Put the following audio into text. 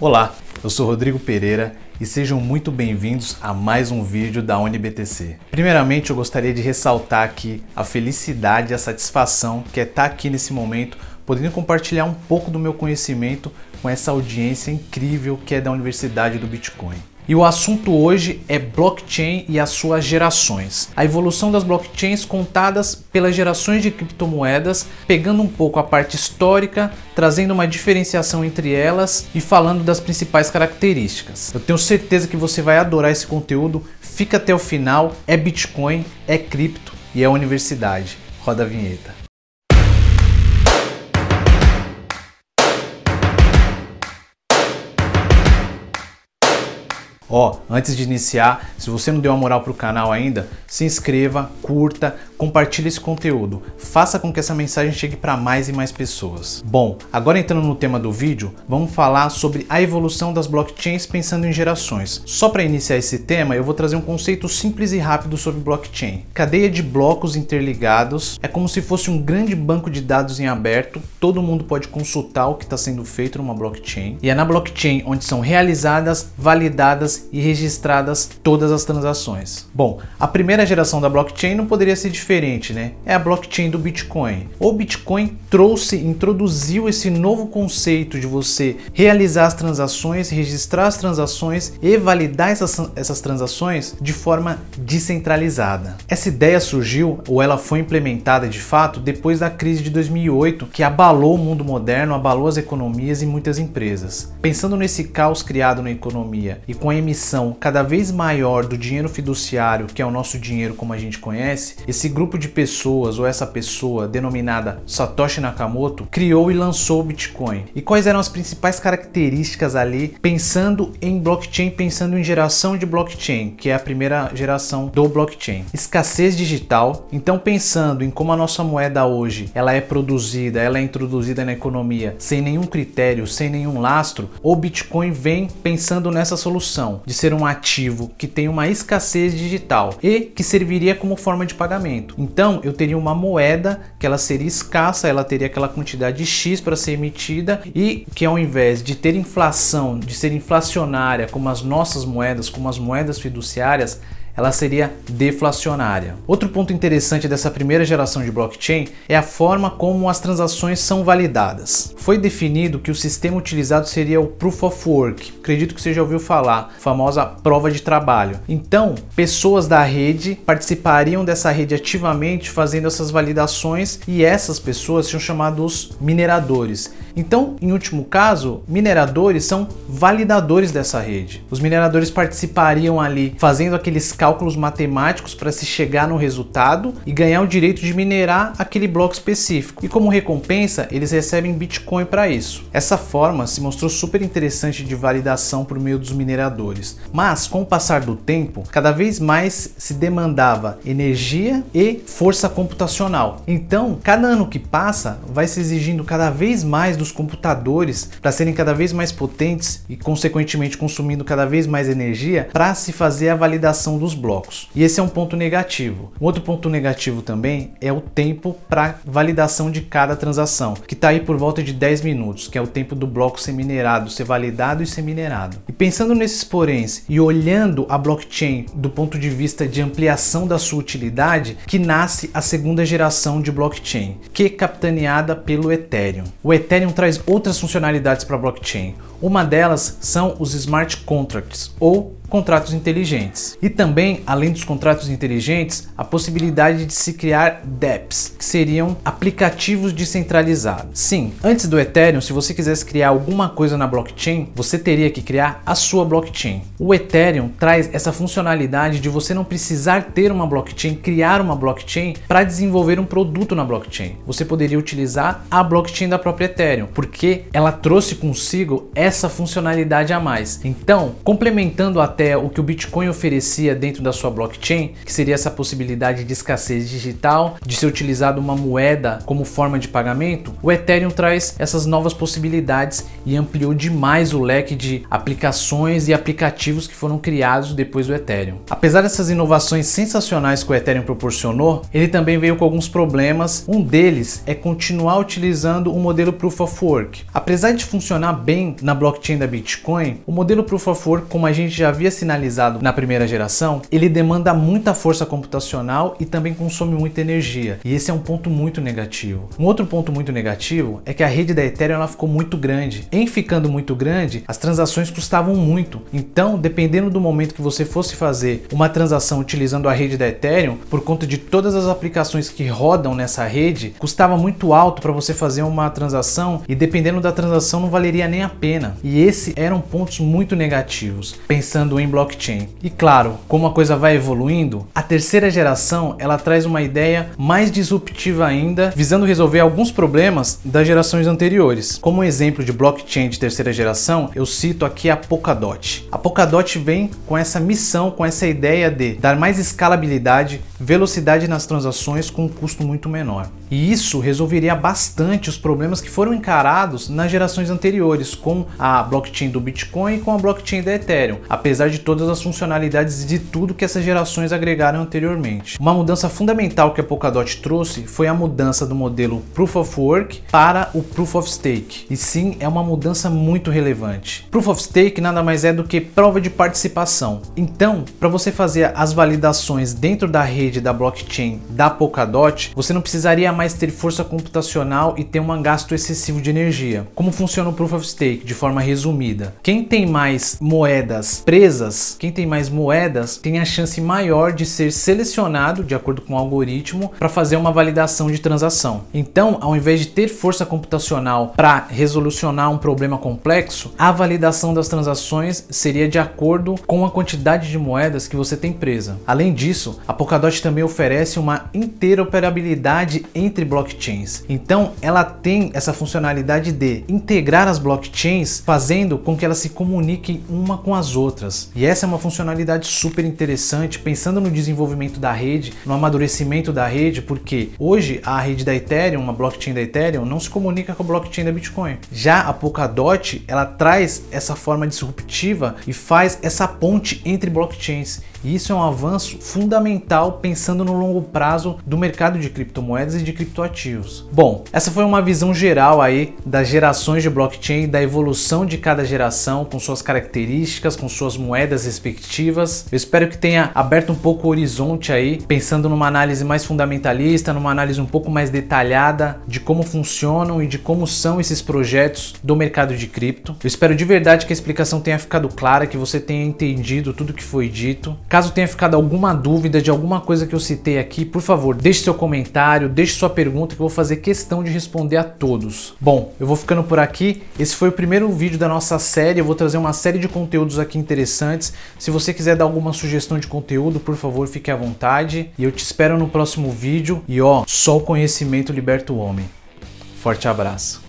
Olá, eu sou Rodrigo Pereira e sejam muito bem-vindos a mais um vídeo da UniBTC. Primeiramente, eu gostaria de ressaltar aqui a felicidade e a satisfação que é estar aqui nesse momento, podendo compartilhar um pouco do meu conhecimento com essa audiência incrível que é da Universidade do Bitcoin. E o assunto hoje é blockchain e as suas gerações. A evolução das blockchains contadas pelas gerações de criptomoedas, pegando um pouco a parte histórica, trazendo uma diferenciação entre elas e falando das principais características. Eu tenho certeza que você vai adorar esse conteúdo. Fica até o final. É Bitcoin, é cripto e é universidade. Roda a vinheta. Ó, antes de iniciar, se você não deu uma moral pro canal ainda, se inscreva, curta, Compartilhe esse conteúdo, faça com que essa mensagem chegue para mais e mais pessoas. Bom, agora entrando no tema do vídeo, vamos falar sobre a evolução das blockchains pensando em gerações. Só para iniciar esse tema, eu vou trazer um conceito simples e rápido sobre blockchain. Cadeia de blocos interligados é como se fosse um grande banco de dados em aberto, todo mundo pode consultar o que está sendo feito numa blockchain, e é na blockchain onde são realizadas, validadas e registradas todas as transações. Bom, a primeira geração da blockchain não poderia ser diferente diferente, né? É a blockchain do Bitcoin. O Bitcoin trouxe, introduziu esse novo conceito de você realizar as transações, registrar as transações e validar essas, essas transações de forma descentralizada. Essa ideia surgiu ou ela foi implementada de fato depois da crise de 2008, que abalou o mundo moderno, abalou as economias e muitas empresas. Pensando nesse caos criado na economia e com a emissão cada vez maior do dinheiro fiduciário, que é o nosso dinheiro como a gente conhece, esse grupo de pessoas ou essa pessoa denominada Satoshi Nakamoto criou e lançou o Bitcoin? E quais eram as principais características ali pensando em blockchain, pensando em geração de blockchain, que é a primeira geração do blockchain? Escassez digital. Então pensando em como a nossa moeda hoje, ela é produzida, ela é introduzida na economia sem nenhum critério, sem nenhum lastro, o Bitcoin vem pensando nessa solução de ser um ativo que tem uma escassez digital e que serviria como forma de pagamento momento. Então eu teria uma moeda que ela seria escassa, ela teria aquela quantidade de X para ser emitida e que ao invés de ter inflação, de ser inflacionária como as nossas moedas, como as moedas fiduciárias, ela seria deflacionária. Outro ponto interessante dessa primeira geração de blockchain é a forma como as transações são validadas. Foi definido que o sistema utilizado seria o Proof of Work, acredito que você já ouviu falar, famosa prova de trabalho. Então, pessoas da rede participariam dessa rede ativamente fazendo essas validações e essas pessoas são chamados mineradores. Então, em último caso, mineradores são validadores dessa rede. Os mineradores participariam ali fazendo aqueles cálculos matemáticos para se chegar no resultado e ganhar o direito de minerar aquele bloco específico. E como recompensa, eles recebem Bitcoin para isso. Essa forma se mostrou super interessante de validação por meio dos mineradores. Mas, com o passar do tempo, cada vez mais se demandava energia e força computacional. Então, cada ano que passa, vai se exigindo cada vez mais do dos computadores para serem cada vez mais potentes e, consequentemente, consumindo cada vez mais energia para se fazer a validação dos blocos. E esse é um ponto negativo. Um outro ponto negativo também é o tempo para validação de cada transação, que está aí por volta de 10 minutos, que é o tempo do bloco ser minerado, ser validado e ser minerado. E pensando nesses poréns e olhando a blockchain do ponto de vista de ampliação da sua utilidade, que nasce a segunda geração de blockchain, que é capitaneada pelo Ethereum. O Ethereum traz outras funcionalidades para a blockchain. Uma delas são os smart contracts, ou contratos inteligentes. E também, além dos contratos inteligentes, a possibilidade de se criar DApps, que seriam aplicativos descentralizados. Sim, antes do Ethereum, se você quisesse criar alguma coisa na blockchain, você teria que criar a sua blockchain. O Ethereum traz essa funcionalidade de você não precisar ter uma blockchain, criar uma blockchain para desenvolver um produto na blockchain. Você poderia utilizar a blockchain da própria Ethereum, porque ela trouxe consigo essa funcionalidade a mais. Então, complementando até até o que o Bitcoin oferecia dentro da sua blockchain, que seria essa possibilidade de escassez digital, de ser utilizado uma moeda como forma de pagamento, o Ethereum traz essas novas possibilidades e ampliou demais o leque de aplicações e aplicativos que foram criados depois do Ethereum. Apesar dessas inovações sensacionais que o Ethereum proporcionou, ele também veio com alguns problemas. Um deles é continuar utilizando o modelo Proof of Work. Apesar de funcionar bem na blockchain da Bitcoin, o modelo Proof of Work, como a gente já havia sinalizado na primeira geração, ele demanda muita força computacional e também consome muita energia. E esse é um ponto muito negativo. Um outro ponto muito negativo é que a rede da Ethereum ela ficou muito grande. Em ficando muito grande, as transações custavam muito. Então, dependendo do momento que você fosse fazer uma transação utilizando a rede da Ethereum, por conta de todas as aplicações que rodam nessa rede, custava muito alto para você fazer uma transação e dependendo da transação não valeria nem a pena. E esse eram pontos muito negativos. Pensando em blockchain. E claro, como a coisa vai evoluindo, a terceira geração ela traz uma ideia mais disruptiva ainda, visando resolver alguns problemas das gerações anteriores. Como um exemplo de blockchain de terceira geração, eu cito aqui a Polkadot. A Polkadot vem com essa missão, com essa ideia de dar mais escalabilidade, velocidade nas transações com um custo muito menor. E isso resolveria bastante os problemas que foram encarados nas gerações anteriores, com a blockchain do Bitcoin e com a blockchain da Ethereum, apesar apesar de todas as funcionalidades e de tudo que essas gerações agregaram anteriormente. Uma mudança fundamental que a Polkadot trouxe foi a mudança do modelo Proof of Work para o Proof of Stake. E sim, é uma mudança muito relevante. Proof of Stake nada mais é do que prova de participação. Então, para você fazer as validações dentro da rede da blockchain da Polkadot, você não precisaria mais ter força computacional e ter um gasto excessivo de energia. Como funciona o Proof of Stake de forma resumida? Quem tem mais moedas presas quem tem mais moedas, tem a chance maior de ser selecionado, de acordo com o algoritmo, para fazer uma validação de transação. Então, ao invés de ter força computacional para resolucionar um problema complexo, a validação das transações seria de acordo com a quantidade de moedas que você tem presa. Além disso, a Polkadot também oferece uma interoperabilidade entre blockchains. Então, ela tem essa funcionalidade de integrar as blockchains, fazendo com que elas se comuniquem uma com as outras. E essa é uma funcionalidade super interessante, pensando no desenvolvimento da rede, no amadurecimento da rede, porque hoje a rede da Ethereum, uma blockchain da Ethereum, não se comunica com a blockchain da Bitcoin. Já a Polkadot, ela traz essa forma disruptiva e faz essa ponte entre blockchains. E isso é um avanço fundamental pensando no longo prazo do mercado de criptomoedas e de criptoativos. Bom, essa foi uma visão geral aí das gerações de blockchain, da evolução de cada geração com suas características, com suas moedas moedas respectivas. Eu espero que tenha aberto um pouco o horizonte aí, pensando numa análise mais fundamentalista, numa análise um pouco mais detalhada de como funcionam e de como são esses projetos do mercado de cripto. Eu espero de verdade que a explicação tenha ficado clara, que você tenha entendido tudo que foi dito. Caso tenha ficado alguma dúvida de alguma coisa que eu citei aqui, por favor, deixe seu comentário, deixe sua pergunta que eu vou fazer questão de responder a todos. Bom, eu vou ficando por aqui. Esse foi o primeiro vídeo da nossa série. Eu vou trazer uma série de conteúdos aqui interessantes interessantes. Se você quiser dar alguma sugestão de conteúdo, por favor, fique à vontade. E eu te espero no próximo vídeo. E ó, só o conhecimento liberta o homem. Forte abraço.